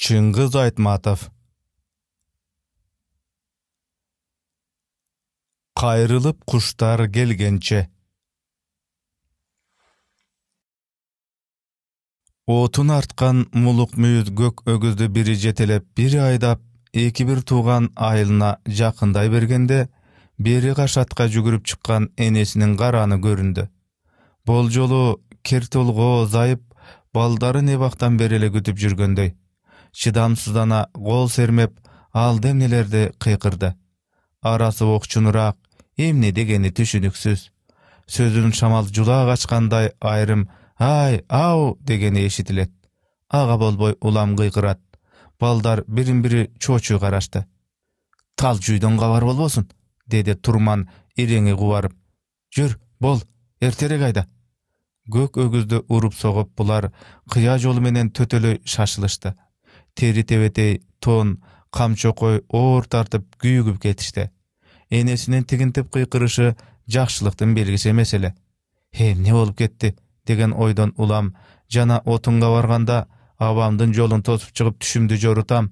чыңгыз айтматов кайрылып куштар келгенче отун арткан мулук мүйүз көк өгүздү бири жетелеп бири айдап эки бир тууган айылына жакындай бергенде бери кашатка жүгүрүп чыккан энесинин караны көрүндү бул болжолу кертолгоо зайып балдарын эбактан бери эле күтүп жүргөндөй чыдамсыздана кол сермеп ал демнелерді кыйкырды арасы окчунураак эмне дегени түшүнүксүз сөзүн шамал жула ачкандай айрым ай ау дегени эшитилет ага болбой улам кыйкырат балдар бирин бири чочу карашты тал жүйдөн кабар болбосун деди турман иреңи кубарып жүр бол эртерээк айда көк өгүздү уруп согуп булар кыя жолу менен төтөлөй шашылышты тери тебетей тон камчо кой оор тартып күйүгүп кетишти энесинин тигинтип кыйкырышы жакшылыктын белгиси эмес эле эмне болуп кетти деген ойдон улам жана отунга барганда абамдын жолун тосуп чыгып түшүмдү жорутам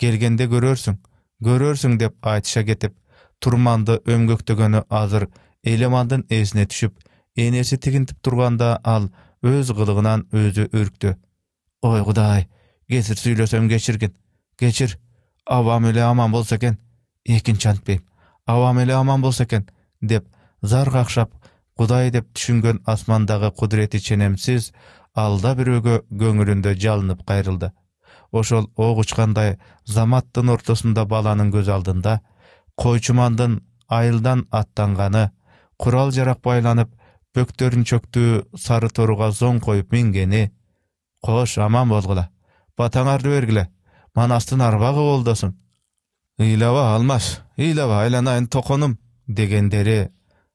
келгенде көрөрсүң көрөрсүң деп айтыша кетип турманды өмгөктөгөнү азыр элемандын эсине түшүп энеси тигинтип турганда ал өз кылыгынан өзү өрктү ой кудай сүйлесем сүйлөсөм кечиргин кечир авам эле аман болсо экен экинчи антпейм Авам эле аман болсо экен деп зар какшап кудай деп түшүнгөн асмандагы кудурети ченемсиз алда бирөөгө көңүлүндө жалынып кайрылды ошол ок учкандай заматтын ортосунда баланын көз алдында койчумандын айылдан аттанганы курал жарак байланып бөктөрүн чөктүү сары торуга зоң коюп мингени кош аман болгула батаңарды бергіле манастың арбағы болдосун ыйлаба алмаш ыйлаба айланайын тоқоным, дегендері.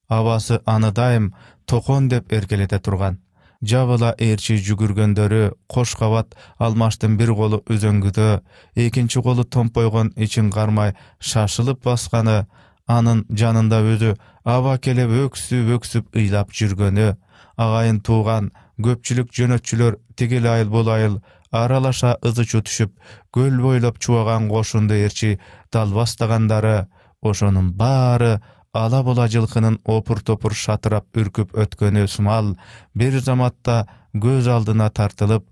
абасы аны дайым токон деп эркелете тұрған. жабыла ээрчи жүгіргендері, кош кабат алмаштын бир колу үзөңгүдө экинчи колу томпойгон ичин қармай шашылып басқаны, анын жанында аба абакелеп өксүп өксүп ыйлап жүргөнү Ағайын туған көпчілік жөнөтчүлөр тигил айыл бул айыл аралаша ызычу түшүп көл бойлоп чубаган кошунду ээрчи далбастагандары ошонун баары ала бола жылкынын опур топур шатырап үркүп өткөнү сымал бир заматта көз алдына тартылып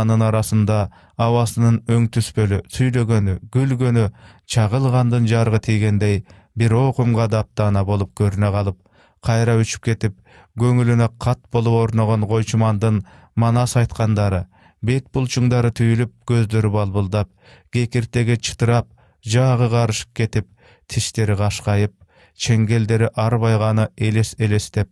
анын арасында абасынын өң түспөлү сүйлөгөнү күлгөнү чагылгандын жаргы тийгендей бир окумга даптана болуп көрүнө калып кайра үчүп кетип көңүлүнө кат болуп орногон койчумандын манас айткандары бет булчуңдары түйүлүп көздөрү балбылдап кекиртеги чытырап жаагы карышып кетип тиштери кашкайып чеңгелдери арбайганы элес элестеп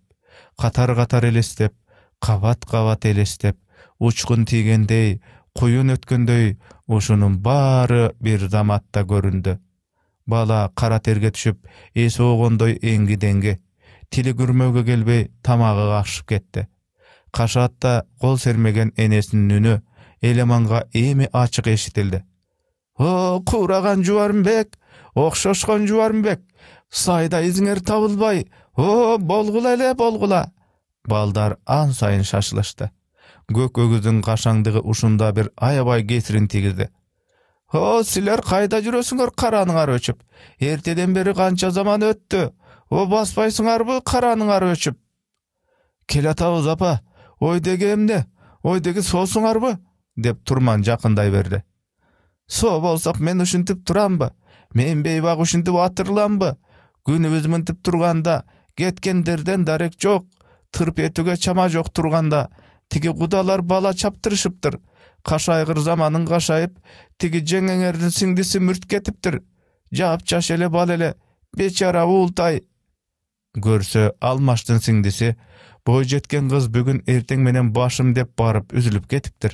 катар катар элестеп кабат кабат элестеп учкун тийгендей куюн өткөндөй ушунун баары бир заматта көрүндү бала кара терге түшүп эси оогондой эңги деңги тили күрмөөгө келбей тамагы кашып кетти Қашатта қол сермеген энесинин үні, еламанға емі ашық эшитилди о куураган жубарымбек оқшошқан жубарымбек сайда изиңер табылбай о болгула эле болгула балдар ан сайын шашылышты көк өгіздің қашаңдығы ұшында Бір аябай кесірін тийгизди о қайда кайда жүрөсүңөр караныңар өчүп эртеден бери заман өтті, о баспайсыңарбы караныңар Келе келатабыз апа Ой эмне емне деги соосуңарбы деп турман жақындай берді со болсақ мен ушинтип турам мен бейбак ушинтип атырлам ба күнүбүз мынтип турганда кеткендерден дарек жок тырп этүүгө чама жоқ тұрғанда. тиги кудалар бала чаптырышыптыр кашайгыр заманын кашайып тиги жеңеңердин сиңдиси мүрт кетиптир жаап эле бала эле бечара уултай көрсө алмаштын сиңдиси жеткен кыз бүгүн эртең менен башым деп барып үзүлүп кетиптир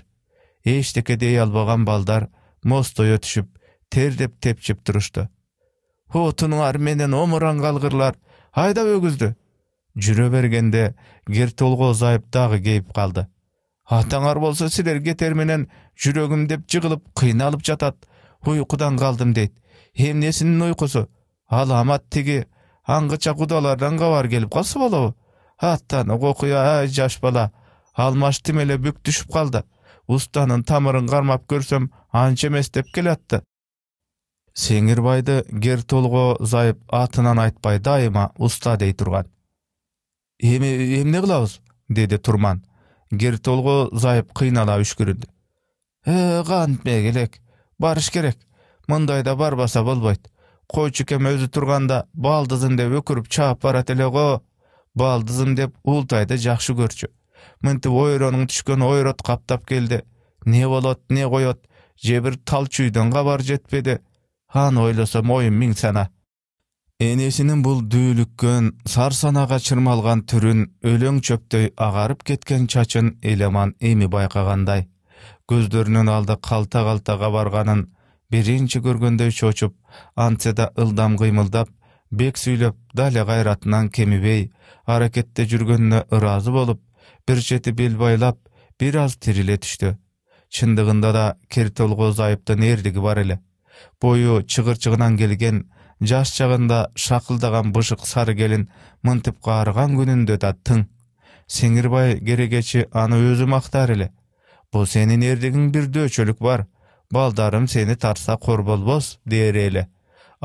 эчтеке дей албаган балдар мостое түшүп тердеп тепчип турушту отуңар менен омуран калгырлар айда өгізді. жүрө бергенде кер толгоз айып дагы кейип калды атаңар болсо силер кетер менен жүрөгүм деп жыгылып кыйналып жатат уйкудан калдым дейт эмнесинин уйкусу аламат амат тиги аңгыча кудалардан кабар келип калса болобу аттаны қоқия ай жаш бала алмаш тимеле бүк түшүп калды устанын тамырын кармап көрсөм анча эмес деп келатты сеңирбайды кер зайып атынан айтпай дайыма уста дей турган эми эмне кылабыз деди турман кер зайып кыйнала үшкүрүндү э кантмек элек барыш керек мындайда барбаса болбойт койчукем өзү турганда балдызын деп өкүрүп чаап барат эле го балдызым деп уултайды жакшы көрчү мынтип ойроның түшкөн ойрот каптап келди не болот не коет же бир тал чүйдөн кабар жетпеди аны ойлосом оюм миң сана энесинин бул дүүлүккөн сарсанага чырмалган түрүн өлөң чөптөй агарып кеткен чачын элеман эми байкагандай көздөрүнүн алды калта калтага барганын биринчи көргөндөй чочуп антседа ылдам кыймылдап бек сүйлөп дале кайратынан кемибей аракетте жүргөнүнө ыраазы болуп бір чети бел байлап бир аз тириле түштү чындыгында да кир толгоз эрдиги бар эле бою чыгырчыгынан келген жаш чагында шакылдаган бышык сары келин мынтип каарыган күнүндө да тың сиңирбай керегечи аны өзү мактар эле бул сенин эрдигиң бир бар балдарым сени тартса кор болбос дээри эле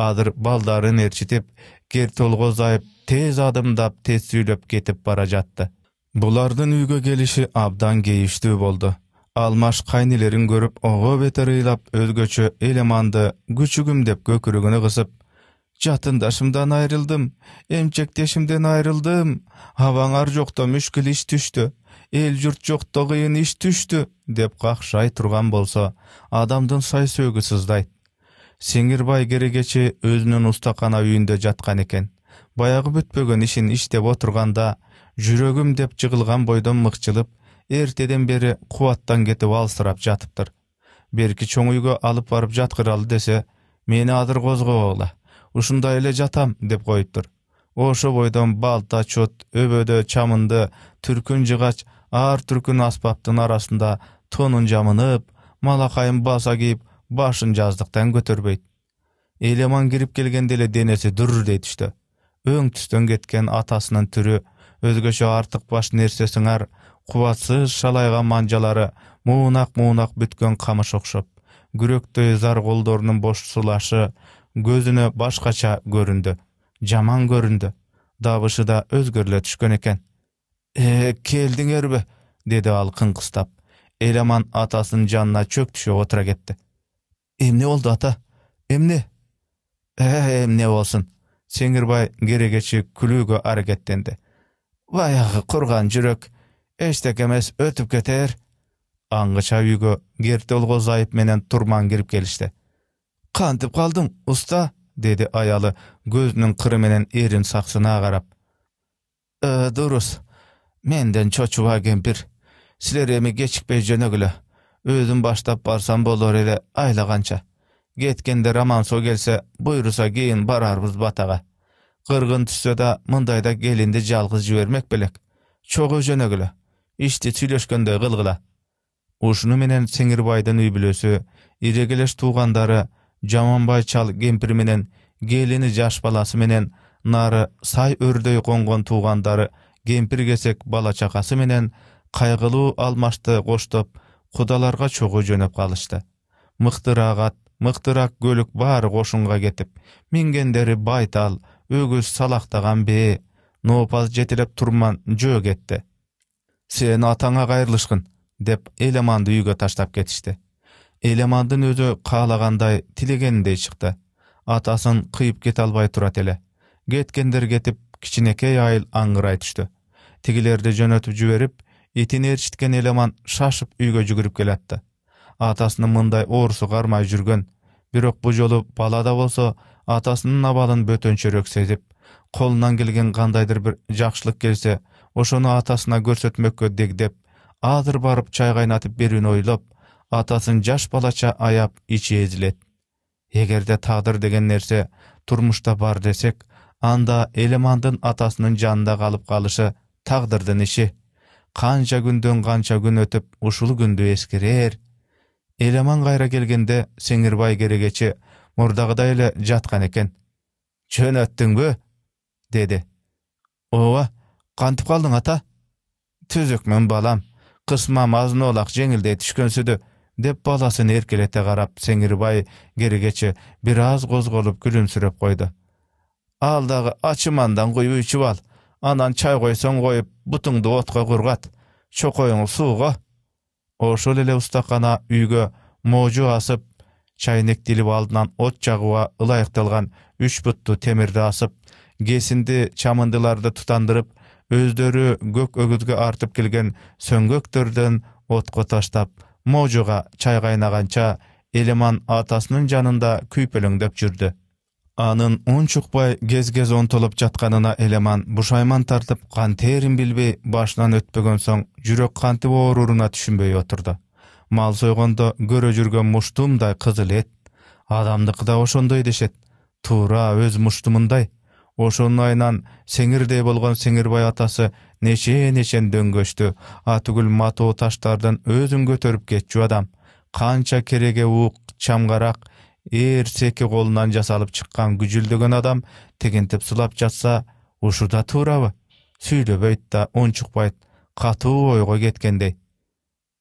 азыр балдарын ээрчитип кер толго зайып тез адымдап тез сүйлөп кетип бара жатты булардын үйгө келиши абдан кейиштүү болду алмаш кайнилерин көрүп ого бетер ыйлап өзгөчө элеманды күчүгүм деп көкүрөгүнө кысып жатындашымдан айрылдым эмчектешимден айрылдым абаңар жокто мүшкүл иш түштү эл журт жокто кыйын иш түштү деп какшай турган болсо адамдын сай сөөгү сыздайт сеңирбай керегечи өзүнүн устакана үйүндө жаткан экен баягы бүтпөгөн ишин иштеп отырғанда, жүрөгүм деп жыгылган бойдон мыкчылып эртеден бері кубаттан кетип алсырап жатыптыр берки чоң үйгө алып барып жаткыралы десе мени адыр козгогула ушундай эле жатам деп коюптур ошо бойдон балта чот өбөдө чамынды түркүн жыгач ар түркүн аспаптын арасында тонун жамынып малакайын баса кийип башын жаздықтан көтөрбөйт Элеман кирип келгенде эле денеси дүрдей түштү өң түстөн кеткен атасынын түрү өзгөчө артык баш нерсе сыңар кубатсыз шалайган манжалары муунак муунак бүткөн камыш окшоп күрөктөй зар колдорунун бош сулашы көзүнө башкача көрүндү жаман көрүндү дабышы да өзгөрүлө түшкөн экен э келдиңерби деди ал кыңкыстап эламан атасынын жанына чөктүшөп отура кетти эмне болду ата эмне э эмне болсун сеңирбай керегечи күлүүгө аракеттенди баягы курган жүрөк эчтеке эмес өтүп кетер аңгыча үйгө кертол зайып менен турман кирип келишти кантип калдың уста деди аялы көзүнүн кыры менен эрин саксына карап дурус менден чочуба кемпир силер эми кечикпей жөнөгүлө өзүн баштап барсам болор эле айлаганча кеткенде со келсе буйруса кийин барарбыз батага кыргын түшсө да мындайда келинди жалгыз жибермек белек чогуу жөнөгүлө ишти сүйлөшкөндөй кылгыла ушуну менен сеңирбайдын үй бүлөсү ирегелеш туугандары жаманбай чал кемпир менен келини жаш баласы менен нары сай өрдөй конгон туугандары кемпир кесек бала чакасы менен кайгылуу алмашты коштоп құдаларға чогуу жөнеп қалышты. мыкты мықтырақ мыктыраак көлік баары кошунга кетип Менгендері байтал өгіз салақтаған бе, Нопаз жетелеп тұрман жө кетті. сен атаңа кайрылышкын деп элеманды үйгі таштап кетишти элемандың өзі қалағандай тилегендей шықты. атасын қиып кете албай тұрат эле кеткендер кетип кичинекей айыл аңгырай түштү тигилерди жөнөтүп жиберип етене ээрчиткен элеман шашып үйгө жүгүрүп келатты атасынын мындай оорусу кармай жүргөн бирок бул жолу бала да болсо атасынын абалын бөтөнчөрөөк сезип колунан келген кандайдыр бир жакшылык келсе ошону атасына көрсөтмөккө дегдеп азыр барып чай кайнатып берүүнү ойлоп атасын жаш балача аяп ичи эзилет эгерде тагдыр деген нерсе турмушта бар десек анда элемандын атасынын жанында калып калышы тагдырдын иши Қанша күндөн канча күн өтіп, ушул күндү эскерер эламан кайра келгенде сеңирбай керегечи мурдагыдай эле жаткан экен жөнөттүңбү деди ооба кантип калдың ата түзүкмүн балам кысмам азыноолак жеңилдей түшкөнсүдү деп баласын эркелете карап сеңирбай керегечи бир аз козголуп күлүмсүрөп койду ал дагы ачымандан куюп ичип ал анан чай койсоң коюп бутуңду отко кургат чокоюң сууга ошол эле устакана үйгө можу асып тилип алдынан от жагууга ылайыкталган үч бутту темирди асып кесинди чамындыларды тутандырып өздөрү көк өгүзгө артып келген сөңгөктөрдөн отко таштап можуга чай кайнаганча элеман атасынын жанында күйпөлөңдөп жүрдү анын он чукпай кез кез онтолуп жатканына элеман бушайман тартып кан терин билбей башынан өтпөгөн соң жүрөк кантип ооруруна түшүнбөй отурду мал сойгондо көрө жүргөн муштумдай кызыл эт адамдыкы да ошондой дешет туура өз муштумундай ошонун айынан сеңирдей болгон сеңирбай атасы нече нечен дөңгөчтү атүгүл матоо таштардын өзүн көтөрүп кетчү адам канча кереге уук чамгарак эрсеки колунан жасалып чыккан күжүлдөгөн адам тегентіп сулап жатса ушуда туурабы сүйлөбөйт да унчукпайт катуу ойго кеткендей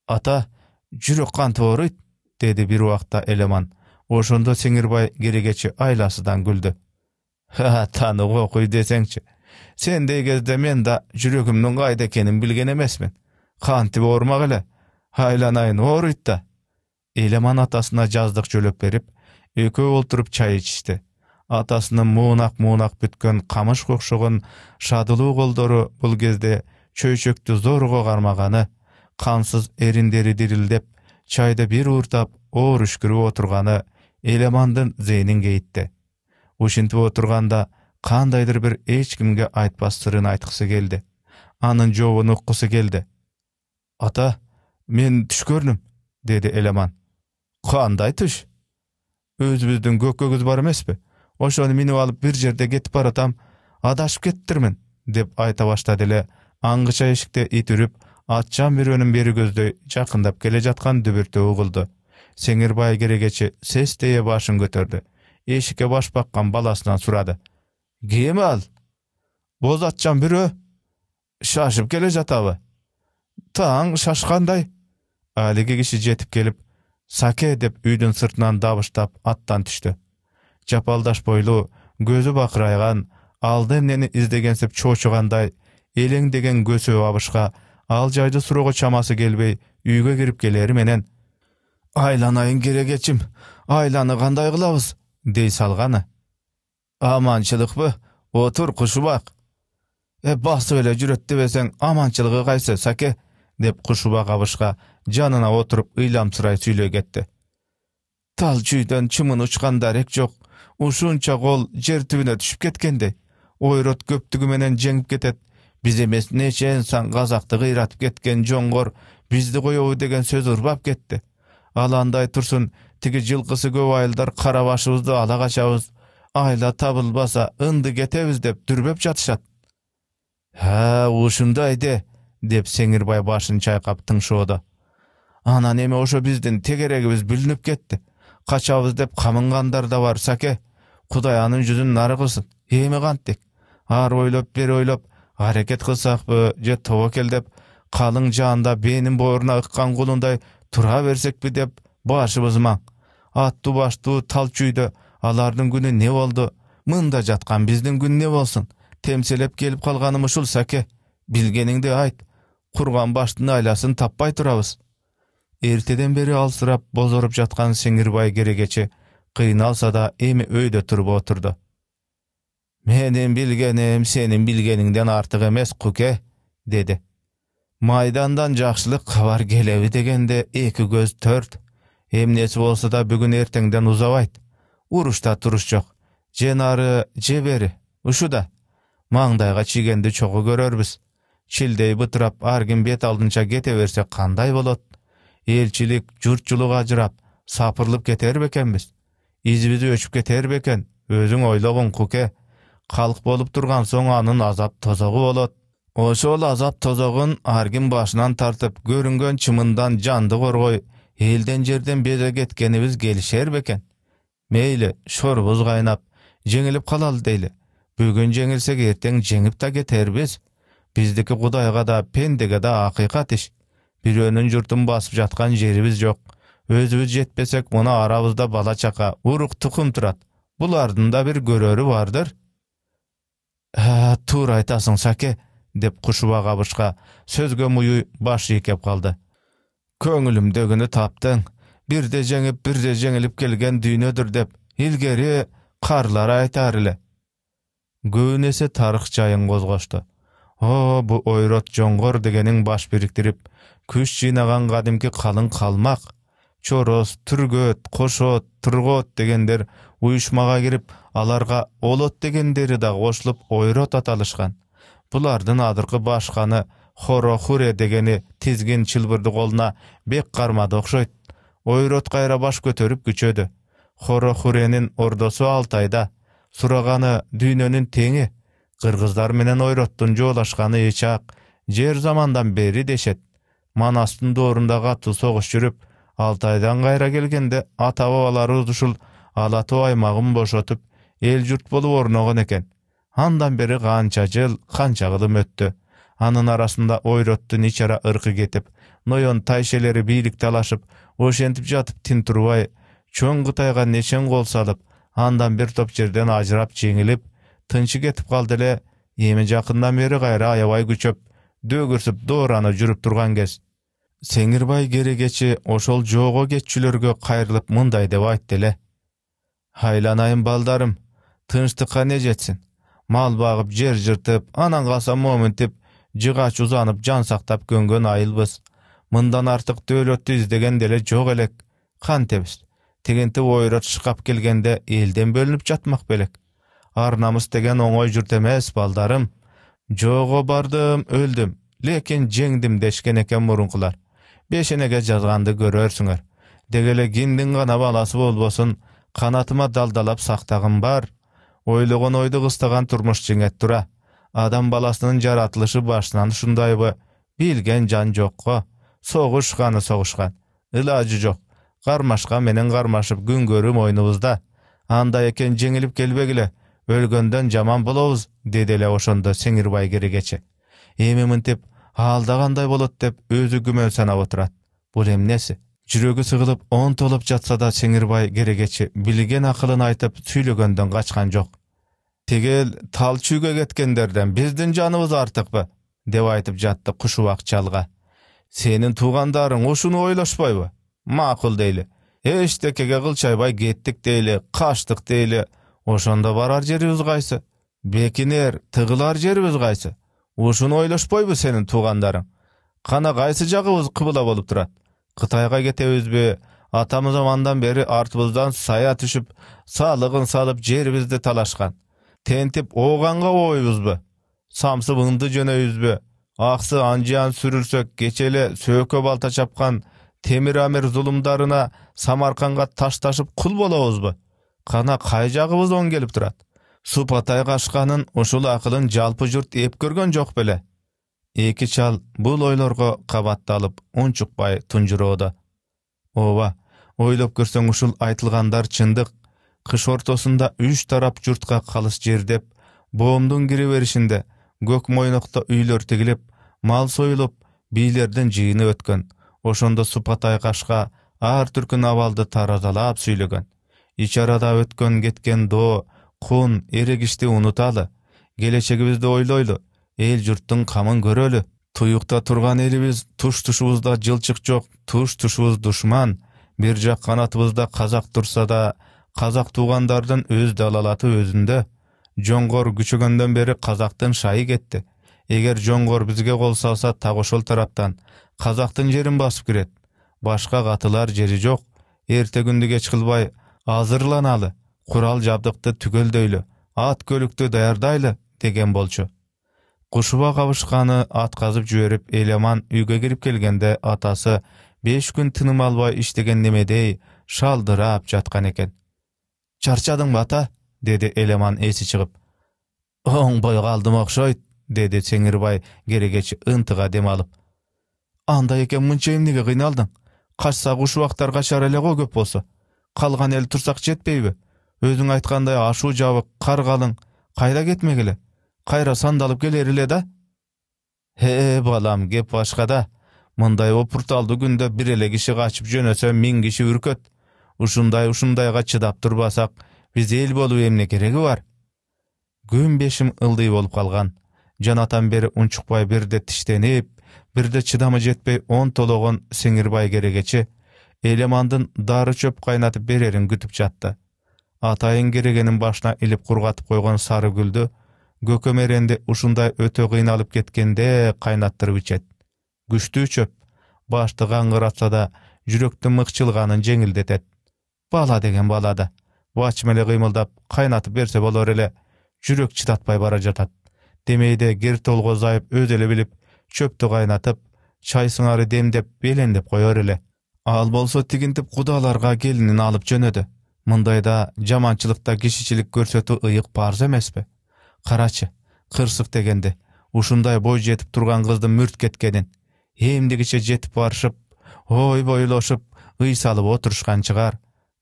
ата жүрөк кантип ооруйт деди бир убакта элеман ошондо сеңирбай керегечи айласыдан күлдү ха таныгы окуй десеңчи сендей кезде мен да жүрөгүмдүн кайда экенин билген эмесмин кантип оорумак эле айланайын ооруйт да элеман атасына жаздык жөлөп берип экөө олтуруп чай ичишти атасынын муунак муунак бүткөн қамыш кокшогон шадылуу колдору бул кезде чөйчөктү зорго кармаганы кансыз эриндери дирилдеп чайды бир ууртап оор үшкүрүп отурганы элемандын зээнин кейитти ушинтип отурганда кандайдыр бир эч кимге айтпас сырын айткысы келди анын жообун уккусу келди ата мен түш көрдүм деди элеман кандай түш өзүбүздүн көкөгүз бар эмеспи ошону минип алып бир жерде кетип баратам адашып кетиптирмин деп айта баштады эле аңгыча эшикте ит үрүп атчан бирөөнүн бери көздөй жакындап келе жаткан дүбүртү угулду сеңирбай керегечи сестее башын көтөрдү эшикке баш баккан баласынан сурады ким ал боз атчан бирөө шашып келе жатабы таң шашкандай алиги киши жетип келип саке деп үйдің сыртынан дабыштап аттан түштү жапалдаш бойлуу көзү бакырайган алды эмнени издегенсип чоочугандай деген көсө абышка ал жайды суроого чамасы келбей үйгө кирип келери менен айланайын керек айланы кандай кылабыз дей салганы аманчылыкпы отур кушубак э басып эле жүрөт дебесең аманчылыгы кайсы саке деп кушубак абышка жанына отуруп ыйламсырай сүйлөй кетти тал чүйдөн чымын учкан дарек жок ушунча кол жер түбүнө түшүп кеткендей ойрот көптүгү менен жеңип кетет биз эмес нечен сан казакты кыйратып кеткен жоңгор бизди коебу деген сөз урбап кетти ал андай турсун тиги жылкысы көп айылдар кара башыбызды ала качабыз айла табылбаса ынды кетебиз деп дүрбөп жатышат а ушундай де деп сеңірбай башын чайқап тыңшоодо ана неме ошо биздин тегерегибиз бүлүнүп кетти качабыз деп камынгандар да бар саке кудай анын жүзүн нары кылсын эми кантек ары ойлоп бери ойлоп аракет кылсакпы же деп калың жаанда бээнин бооруна ыккан кулундай тура берсекпи деп башыбыз маң аттуу баштуу тал чүйдө алардын күнү не болду мында жаткан биздин күн не болсун темселеп келип калганым ушул саке білгеніңді айт құрған баштың айласын таппай тұрабыз ертеден бері алсырап бозорып жатқан сеңірбай керегечи қиналса да эми өйдө туруп отурду менин билгеним сенин билгениңден артык эмес куке деди майдандан жакшылык кабар келеби дегенде екі көз төрт эмнеси болсо да бүгүн эртеңден узабайт урушта туруш жок Женары, нары ушуда маңдайга чийгенди чогуу көрөрбүз чилдей бытырап ар ким бет алдынча кете берсе кандай болот элчилик журтчулук ажырап сапырылып кетер бекенбиз изибиз өчүп кетер бекен өзүң ойлогун куке калк болуп турган соң анын азап тозогу болот ошол азап тозогун ар ким башынан тартып көрүнгөн чымындан жанды коргой элден жерден безе кеткенибиз келишер бекен мейли шорбуз кайнап жеңилип калалы дейли бүгүн жеңилсек эртең жеңип да кетербиз биздики кудайга да пендеге да акыйкат иш бирөөнүн журтун басып жаткан жерибиз жок өзүбүз жетпесек мына арабызда бала чака урук тукум турат булардын да бир көрөрү бардыр туура айтасың саке деп кушуба кабышка сөзгө муюй баш ийкеп калды көңүлүмдөгүнү таптың бирде жеңип бирде жеңилип келген дүйнөдүр деп илгери карлар айтар эле көбүн эсе тарых жайын козгошту о бұ ойрот жонғор дегенің баш біріктіріп күш жинаған кадимки қалың қалмақ, чорос, түргөт кошот тұрғот дегендер уюшмага кирип аларга олот дегендері да кошулуп ойрот аталышкан булардын адыркы хоро-хуре дегени тизгин чылбырды колуна бек кармады окшойт ойрот кайра баш көтөрүп күчөдү хорохуренин ордосу алтайда сураганы дүйнөнүн теңи кыргыздар менен ойроттун жоолашканы эч ак жер замандан бери дешет манастын доорунда катуу согуш жүрүп алтайдан кайра келгенде ата бабаларыбыз ушул ала тоо аймагын бошотуп эл журт болуп орногон экен андан бери канча жыл канча кылым өттү анын арасында ойроттун ич ара ыркы кетип ноен тайшелери бийлик талашып ошентип жатып тин турбай чоң кытайга нечен кол салып андан бир топ жерден ажырап жеңилип тынчы кетип калды эле эми жакындан бери кайра аябай күчөп дөгүрсүп доораны жүрүп турган кез сеңирбай керегечи ошол жоого кетчүлөргө кайрылып мындай деп айтты эле айланайын балдарым тынчтыкка не жетсин мал багып жер жыртып анан калса деп жыгач узанып жан сактап көнгөн айылбыз мындан артык дөөлөттү издеген деле жок элек кантебиз тигинтип ойрот шыкап келгенде элден бөлүнүп жатмак белек ар намыс деген оңой жүрт эмес балдарым жоого бардым өлдүм лекин жеңдим дешкен экен мурункулар бешенеге жазганды көрөрсүңөр деги эле киндин гана баласы болбосун канатыма далдалап сактагым бар ойлогон ойду кыстаган турмуш жеңет тура адам баласынын жаратылышы башынан ушундайбы билген жан жокко согушканы согушкан ылажы жок кармашка менен кармашып күн көрүү мойнубузда андай экен жеңилип келбегиле өлгөндөн жаман болобуз деди эле ошондо сеңирбай керегечи эми мынтип кандай болот деп өзү күмөн санап отурат бул эмнеси жүрөгү сыгылып онтолуп жатса да сеңирбай керегечи билген акылын айтып сүйлөгөндөн качкан жок тигил тал чүйгө кеткендерден биздин жаныбыз артыкпы деп айтып жатты кушубак чалга сенин туугандарың ушуну ойлошпойбу макул дейли эчтекеге кылчайбай кеттик дейли качтык дейли ошондо барар жерибиз кайсы бекинер тыгылар жерибиз кайсы ушуну ойлошпойбу сенин туугандарың кана кайсы жагыбыз кыбыла болуп турат кытайга кетебизби атамыз замандан бери артыбыздан сая түшүп салыгын салып жерибизди талашкан тентип ооганга оойбузбу самсып ынды жөнөйбүзбү аксы анжиян сүрүлсөк кече эле сөөкө балта чапкан темир амир зулумдарына самарканга ташташып кул болобузбу қана қай жағыбыз оң келіп тұрады супатай қашқанын ұшыл ақылын жалпы жұрт еп көрген жоқ біле эки чал бул қабатталып кабатталып унчукпай тунжурооду ооба ойлоп көрсөң ушул айтылғандар чындык кыш ортосунда үш тарап жұртқа қалыс жер деп боомдун кире көк мойнокто үйлер тігіліп мал сойылып билердің жиыны өткен ошондо супатай қашқа ар түркүн авалды таразалап сүйлөгөн ичарада өткөн кеткен доо кун эрегишти унуталы келечегибизди ойлойлу эл журттун камын көрөлү туюкта турган элибиз туш тушубузда жылчык жок туш тушубуз душман бир жак канатыбызда казак турса да казак туугандардын өз далалаты өзүндө жоңгор күчөгөндөн бери казактын шайы кетти эгер жоңгор бизге кол салса так ошол тараптан казактын жерин басып кирет башка катылар жери жок эрте күндү кеч кылбай азырланалы құрал жабдықты түгөлдөйлү ат көлікті даярдайлы деген болчу кушуба ат қазып жиберип элеман үйге кирип келгенде атасы беш күн тыным албай иштеген немедей шалдырап жаткан экен чарчадыңбы ата деди элеман эси чыгып оңбой калдым окшойт деди сеңирбай керегечи ынтыга дем алып андай экен мынча эмнеге кыйналдың качса кушубактар качар эле го көп болсо қалған ел тұрсақ жетпейбі өзің айтқандай ашу жабық қар қалың қайда кетмегілі қайра сандалып келер еле да е балам кеп башкада мындай опурталдуу күндө бир эле киши качып жөнөсө миң киши үркөт ушундай ушундайга чыдап турбасак биз эл болуп эмне кереги бар күн бешим ылдый болуп калган жанатан бери унчукпай бирде тиштенип бирде чыдамы жетпей он тологон сеңирбай керегечи элемандын дары чөп кайнатып берерин күтүп жатты атайын керегенин башына илип кургатып койгон сары гүлдү көкөмеренди ушундай өтө кыйналып кеткенде кайнаттырып ичет күчтүү чөп башты каңгыратса да жүрөктүн мыкчылганын жеңилдетет бала деген бала да бачым эле кыймылдап кайнатып берсе болор эле жүрөк чыдатпай бара жатат демейде кертолгоз зайып өзү эле билип чөптү кайнатып чай сыңары демдеп белендеп коер эле ал болсо тигинтип кудаларга келинин алып жөнөдү мындайда жаманчылыкта кишичилик көрсөтүү ыйык парз эмеспи карачы кырсык дегенде ушундай бой жетип турган кыздын мүрт кеткенин эмдигиче жетип барышып ой бойлошуп ый салып отурушкан чыгар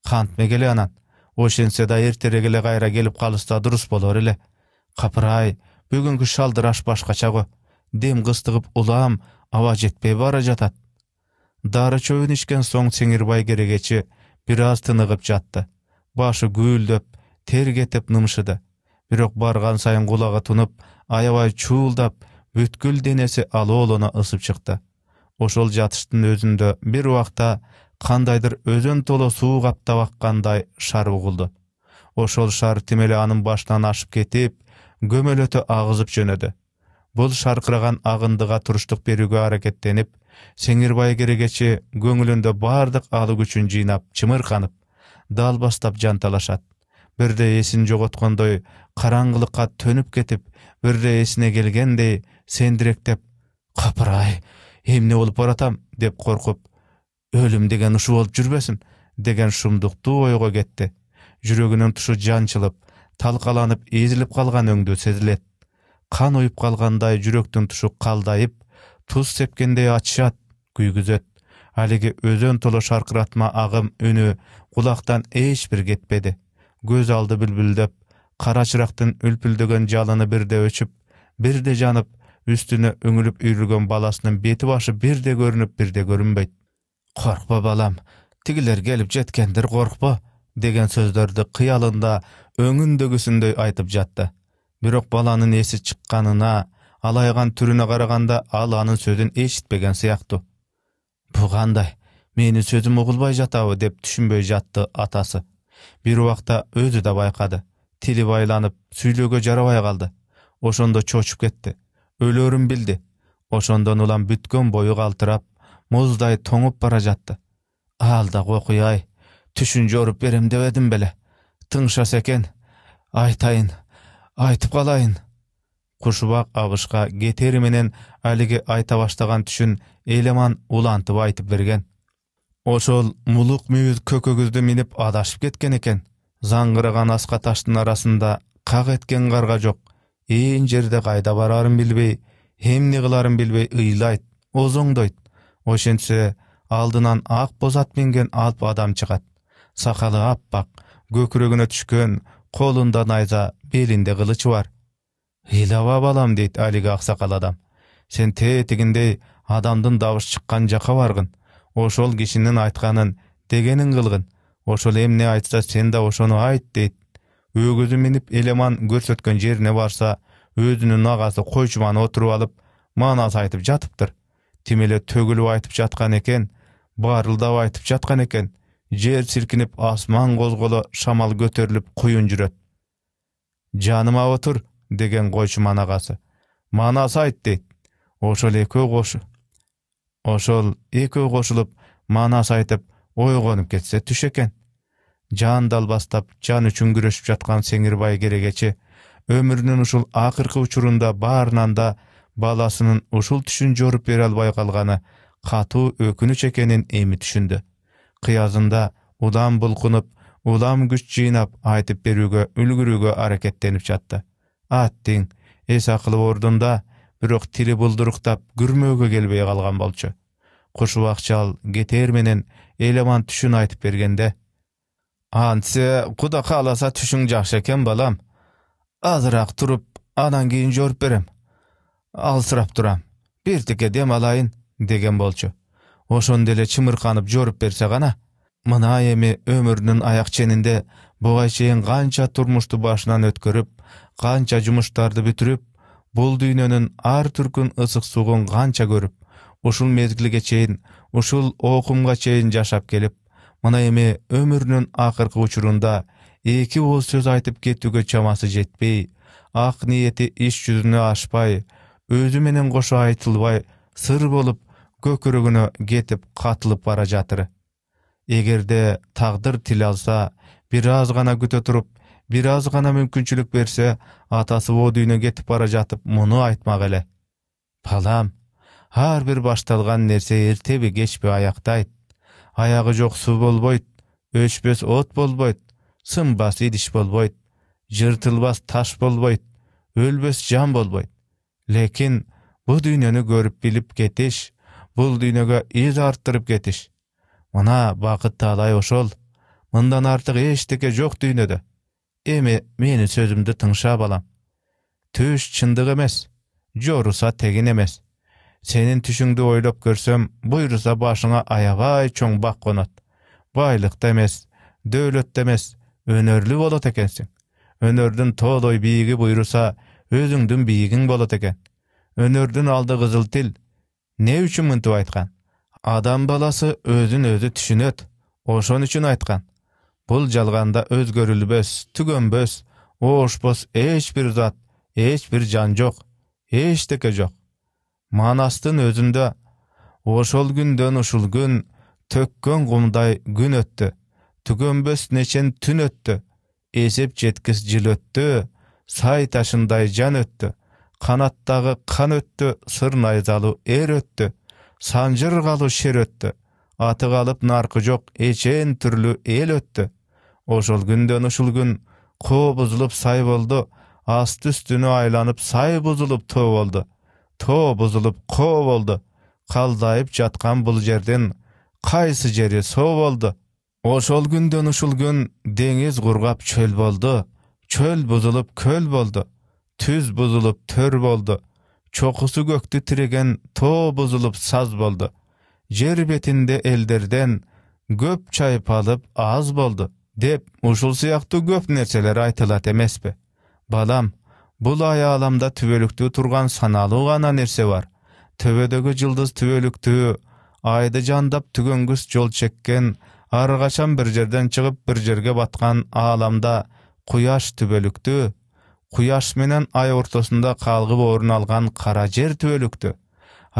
кантме мегеле анан ошентсе да эртерээк эле кайра келип калышса дурус болор эле капырай бүгүнкү шалдыраш башкача го дем кыстыгып улам аба жетпей бара жатат дары чөбүн ішкен соң сеңірбай керегечи бир аз тынығып жатты башы гүлдіп тер кетип нымшыды бирок барған сайын кулагы тунуп аябай чуулдап бүткүл денеси алуылына ысып чыкты ошол жатыштын өзүндө бир уақта қандайдыр өзөн толы суу каптап аккандай шар угулду ошол шар тим эле анын башынан ашып кетип көмөлөтө агызып жөнөдү бул шаркыраган агындыга туруштук берүүгө аракеттенип сеңер байгерегече көңүлүндө бардык алы күчүн жыйнап чымырканып дал бастап жанталашат бирде эсин жоготкондой караңгылыкка төнүп кетип бирде эсине келгендей сендиректеп қапырай, эмне болуп баратам деп қорқып, өлім деген ұшу болуп жүрбөсүн деген шумдуктуу ойға кетті. жүрөгүнүн тушу жанчылып талкаланып эзилип калган өңді сезилет кан уюп калгандай жүрөктүн тушу калдайып туз сепкендей атышат күйгізет әліге өзен тұлы шарқыратма ағым үні құлақтан ешбір кетпеді көз алды бүлбүлдөп қара чырактын үлпүлдөгөн жалыны бірде өшіп бірде жанып үстіні үңіліп үйрүлгөн баласының беті башы бірде көрініп бірде көрінбейді қорқпа балам тигілер келіп жеткендір қорқпа деген сөздерді қиялында өңүндөгүсүндөй айтып жатты бирок баланын эси чыкканына алайған түріне қарағанда алланың сөзін ешітпеген сияқты бұл қандай менің сөзім ұғылбай жатауы деп түшінбей жатты атасы бір уақта өзі де байқады тілі байланып сүйлөөгө жарабай қалды ошондо чочуп кетті өлөрүн билди ошондон улам бүткөн бою калтырап муздай тоңуп бара жатты Алда ай түшүн жоруп берем деп беле тыңшас экен айтайын айтып калайын кушубак абышка кетери менен алиги айта баштаган түшүн элеман улантып айтып берген ошол мулук мүйүз көкөгүздү минип адашып кеткен экен заңгыраган аска таштын арасында как эткен карга жок ээн жерде кайда барарын билбей эмне кыларын билбей ыйлайт озоңдойт ошентсе алдынан ак боз ат минген алп адам чыгат сакалы аппак көкүрөгүнө түшкөн колунда найза белинде кылычы бар ыйлаба балам дейт алиги аксакал адам сен тетигиндей адамдын дабыш чыккан жака баргын ошол кишинин айтканын дегенин кылгын ошол эмне айтса сен да ошону айт дейт өгүзү минип элеман көрсөткөн жерине барса өзүнүн агасы койчуман отуруп алып манас айтып жатыптыр тим эле төгүлүп айтып жаткан экен баарылдап айтып жаткан экен жер силкинип асман козголо шамал көтөрүлүп куюн жүрөт жаныма отур деген койчу манағасы. манасы айт дейт ошол экөө ошол экөө кошулуп манас айтып ойгонуп кетсе түш экен жан бастап, жан үчүн күрөшүп жаткан сеңирбай керегечи өмүрүнүн ушул акыркы учурунда баарынан да баласынын ушул түшүн жоруп бере албай калганы катуу өкүнүч экенин эми түшүндү кыязында улам булкунуп улам күч жыйнап айтып берүүгө үлгүрүүгө аракеттенип жатты аттиң эс акылы ордунда бирок тили булдуруктап күрмөөгө келбей калган болчу кушубак чал кетер менен элеман түшүн айтып бергенде антсе куда кааласа түшүң жакшы экен балам азыраак туруп анан кийин жооп берем алсырап турам бир дем алайын деген болчу ошондо эле чымырканып жорып берсе гана мына эми өмүрүнүн аяк ченинде буга чейин канча турмушту башынан өткөрүп канча жумуштарды бүтүрүп бул дүйнөнүн ар түркүн ысык суугун канча көрүп ушул мезгилге чейин ушул оокумга чейин жашап келип мына эми өмүрүнүн акыркы учурунда эки ооз сөз айтып кетүүгө чамасы жетпей ак ниети иш жүзүнө ашпай өзү менен кошо айтылбай сыр болуп көкүрөгүнө кетип катылып бара жатыр эгерде тағдыр тіл алса бир аз гана күтө туруп бир аз берсе атасы о дүйіне кетіп бара жатып мұны айтмак әлі. балам ар бір башталған нерсе эртеби кечпи аяқтайды Аяғы жоқ су болбойт өчпөс от болбойт сынбас идиш болбойт жыртылбас таш болбойт өлбөс жан болбойт лекин бұл дүйнөнү көріп біліп кетиш бұл дүйнөгө із арттырып кетиш мына бақыт талай ошол мындан артық эчтеке жоқ дүйнөдө эми менин сөзімді тыңша балам түш чындык эмес жоруса тегин эмес сенин түшүңдү ойлоп көрсөм буйруса башыңа аябай чоң бак конот байлыкта эмес дөөлөттө эмес өнөрлүү болот экенсиң өнөрдүн тоодой бийиги буйруса өзүңдүн бийигиң болот экен өнөрдүн алды кызыл тил не үчүн мынтип айткан адам баласы өзін өзі түшінет ошон үчүн айткан бул жалганда өзгөрүлбөс түгөнбөс оошпос эч бир зат эч бир жан жок эчтеке жок манастын өзүндө ошол күндөн ушул күн төккөн кумдай күн өттү түгөнбөс нечен түн өттү эсеп жеткис жыл өттү сай ташындай жан өттү канаттагы кан өттү сыр найзалуу эр өттү санжыр калуу шер өттү аты калып наркы жок эчен түрлүү эл өтті. ошол күндөн ушул күн коо бузулуп сай болду асты үстүнө айланып сай бузулуп тоо болду тоо бузулуп коо болду калдайып жаткан бул жерден кайсы жери соо болду ошол күндөн ушул күн деңиз кургап чөл болду чөл бузулуп көл болду түз бузулуп төр болду чокусу көктү тиреген тоо бузулуп саз болды, жер бетинде элдерден көп алып аз болды, деп ушул сыяктуу көп нерселер айтылат эмеспи балам бұл аяламда түбөлүктүү турган саналуу гана нерсе бар төбөдөгү жылдыз түбөлүктүү айды жандап түгөнгүс жол чеккен ар бір бир жерден чыгып бир жерге батқан ааламда куяш түбөлүктүү куяш менен ай ортосунда калгып орун алган кара жер түбөлүктү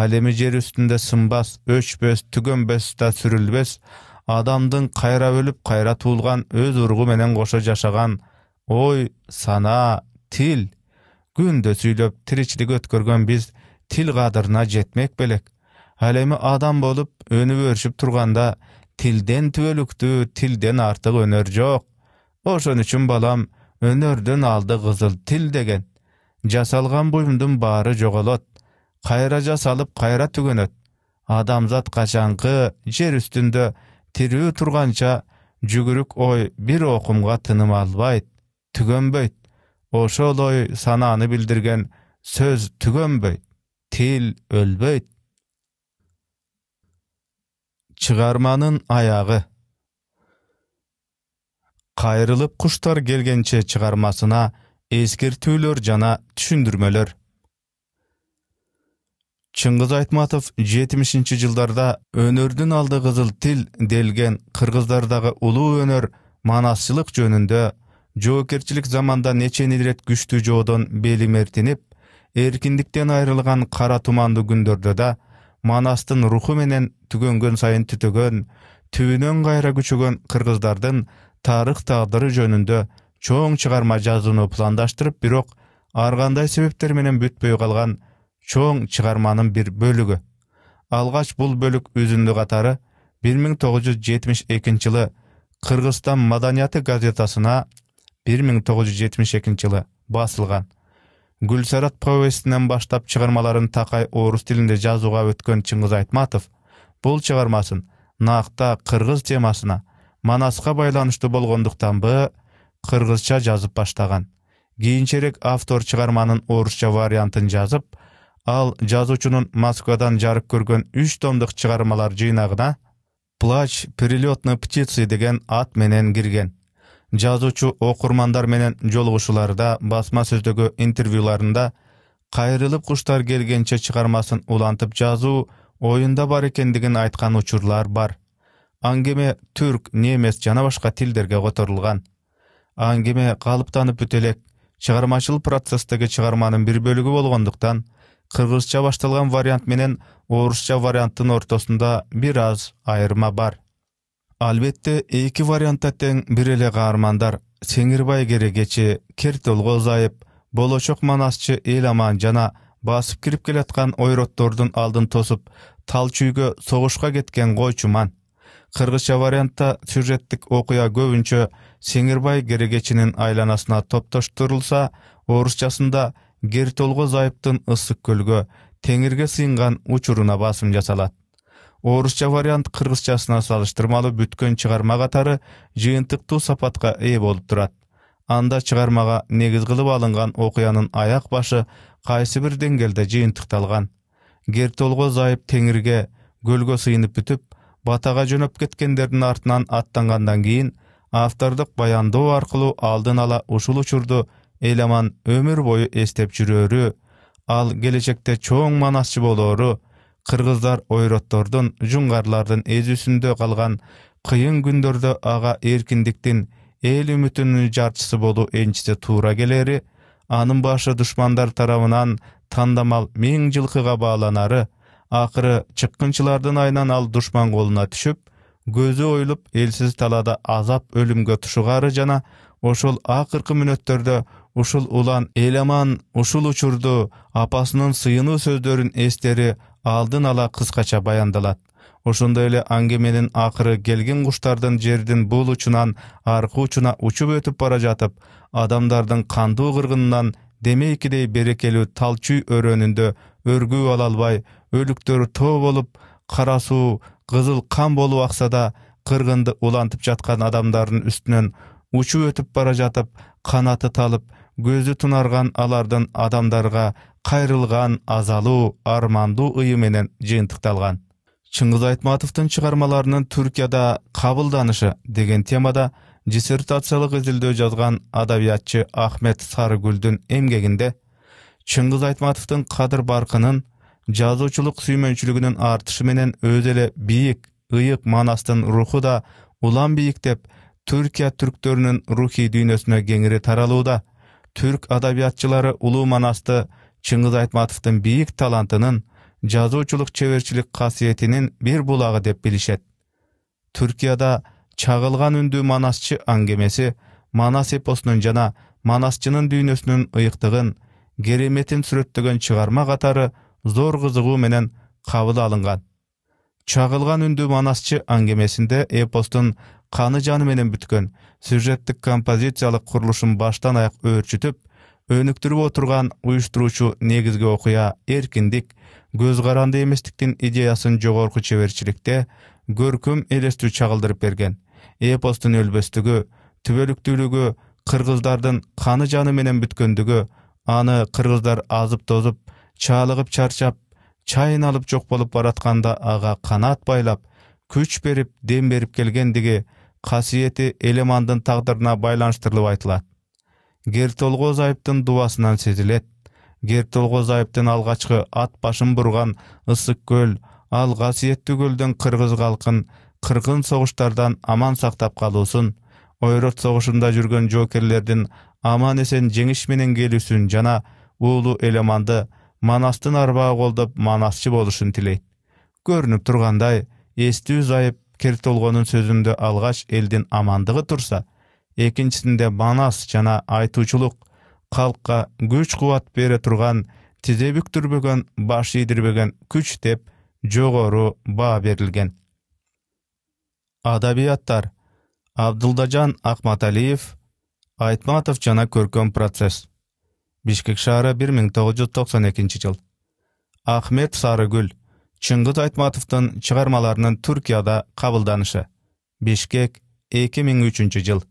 ал эми жер үстүндө сынбас өчпөс түгөнбөс да сүрүлбөс адамдын кайра өлүп кайра туулган өз уругу менен кошо жашаган ой санаа тил күндө сүйлөп тиричилик өткөргөн биз тил кадырына жетмек белек ал эми адам болуп өнүп өрүшүп турганда тилден түбөлүктүү тилден артык өнөр жок ошон үчүн балам өнөрдүн алды кызыл тил деген жасалган буюмдун баары жоголот кайра жасалып кайра түгөнөт адамзат качанкы жер үстүндө тирүү турганча жүгүрүк ой бир окумга тыным албайт түгөнбөйт ошол ой санааны билдирген сөз түгөнбөйт тил өлбөйт чыгарманын аягы кайрылып куштар келгенче чыгармасына эскертүүлөр жана түшүндүрмөлөр чыңгыз айтматов жетимишинчи жылдарда өнөрдүн алды кызыл тил делген кыргыздардагы улуу өнөр манасчылык жөнүндө жоокерчилик заманда нечени ирет күчтүү жоодон бели мертинип эркиндиктен айрылган кара тумандуу күндөрдө да манастын руху менен түгөнгөн сайын түтөгөн түбүнөн кайра күчөгөн кыргыздардын тарых тагдыры жөнүндө чоң чыгарма жазууну пландаштырып бирок ар кандай себептер менен бүтпөй калган чоң чыгарманын бир бөлүгү алгач бул бөлүк үзүндү катары бир миң тогуз жүз жылы кыргызстан маданияты газетасына бир миң тогуз жылы басылган гүлсарат повестинен баштап чыгармаларын такай орус тилинде жазууга өткөн чыңгыз айтматов бул чыгармасын накта кыргыз темасына Манасқа байланышты болғандықтан болгондуктанбы қырғызша жазып баштаған. кийинчерээк автор чыгарманын орысша вариантын жазып ал жазуучунун москвадан жарып көрген үш томдық чығармалар жыйнагына плач перелетны птицы деген ат менен кирген Жазучу оқырмандар менен жолугушууларда басма сөздөгү интервьюларында қайрылып куштар келгенче чыгармасын улантып жазу оюнда бар экендигин айткан учурлар бар аңгеме түрк немес жана башка тилдерге которулган аңгеме калыптанып бүтө элек чыгармачыл процесстеги чыгарманын бир бөлүгү болгондуктан кыргызча башталган вариант менен орусча варианттын ортосунда бир аз айырма бар албетте эки вариантта тең бир эле каармандар сеңирбай керегечи кертолгоз зайып болочок манасчы эл аман жана басып кирип келаткан ойроттордун алдын тосуп талчүйгө согушка кеткен койчуман кыргызча вариантта сюжеттик окуя көбүнчө сеңирбай керегечинин айланасына топтоштурулса орусчасында кер толгоз айыптын ысык көлгө теңирге сыйынган учуруна басым жасалат орусча вариант кыргызчасына салыштырмалуу бүткөн чыгарма катары жыйынтыктуу сапатка ээ болуп турат анда чыгармага негиз кылып алынган окуянын аяк башы кайсы бир деңгээлде жыйынтыкталган кер толгоз айып теңирге көлгө сыйынып бүтүп батага жөнөп кеткендердин артынан аттанғандан кейін, автордук баяндоо аркылуу алдын ала ушул учурду эламан өмүр бою эстеп жүрөөрү ал келечекте чоң манасчы болоору кыргыздар ойроттордун жуңгарлардын эзүүсүндө калган кыйын күндөрдө ага эркиндиктин эл үмүтүнүн жарчысы болуу энчиси туура келери анын башы душмандар тарабынан тандамал мең жылкыга бааланары акыры чыккынчылардын айынан ал душман колуна түшүп көзү оюлуп элсиз талаада азап өлүмгө тушугары жана ошол акыркы мүнөттөрдө ушул улан эламан ушул учурду апасынын сыйынуу сөздөрүн эстери алдын ала кыскача баяндалат ошондой эле аңгеменин акыры келген куштардын жердин бул учунан аркы учуна учуп өтүп бара жатып адамдардын кандуу кыргынынан демейкидей берекелүү тал чүй өрөөнүндө Өргү ала албай өлүктөрү тоо болуп кара суу кызыл кан болуп акса да кыргынды улантып жаткан адамдардын үстүнөн учуп өтүп бара жатып канаты талып көзү тунарган алардын адамдарга кайрылган азалуу армандуу ыйы менен жыйынтыкталган чыңгыз айтматовдун чыгармаларынын түркияда кабылданышы деген темада диссертациялык изилдөө жазган адабиятчы ахмет сарыгүлдүн эмгегинде чыңгыз айтматовдун кадыр баркынын жазуучулук сүймөнчүлүгүнүн артышы менен өзү эле бийик ыйык манастын руху да улам бийиктеп түркия түрктөрүнүн рухи дүйнөсүнө кеңири таралууда түрк адабиятчылары улуу манасты чыңгыз айтматовдун бийик талантынын жазуучулук чеберчилик касиетинин бир булагы деп билишет түркияда чагылган үндүү манасчы аңгемеси манас эпосунун жана манасчынын дүйнөсүнүн ыйыктыгын кереметин сүрөттөгөн чыгарма катары зор кызыгуу менен кабыл алынган чагылган үндүү манасчы аңгемесинде эпостун каны жаны менен бүткөн сюжеттик композициялык курулушун баштан аяк өөрчүтүп өнүктүрүп отурган уюштуруучу негизги окуя эркиндик көз каранды эместиктин идеясын жогорку чеберчиликте көркөм элестүү чагылдырып берген эпостун өлбөстүгү түбөлүктүүлүгү кыргыздардын каны жаны менен бүткөндүгү аны кыргыздар азып тозып чаалыгып чарчап чайын алып жок болуп баратканда ага канат байлап күч берип дем берип келгендиги касиети элемандын тагдырына байланыштырылып айтылат гертолгоз зайыптын дубасынан сезилет Гертолғоз зайыптын алгачкы ат башын бурган ысык көл ал касиеттүү көлдүн кыргыз калкын кыргын согуштардан аман сактап калуусун ойрот согушунда жүргөн жоокерлердин аман эсен жеңиш менен келүүсүн жана уулу эламанды манастын арбагы колдоп манасчы болушун тилейт көрүнүп тургандай эстүү зайып толгонун сөзүндө алгач элдин амандыгы турса экинчисинде манас жана айтуучулук калкка күч кубат бере турган тизе бүктүрбөгөн баш ийдирбеген күч деп жогору баа берилген адабияттар абдылдажан акматалиев айтматов жана көркөм процесс бишкек шаары бир миң тогуз жүз токсон экинчи жыл ахмет сарыгүл чыңгыз айтматовдун чыгармаларынын түркияда кабылданышы бишкек эки миң үчүнчү жыл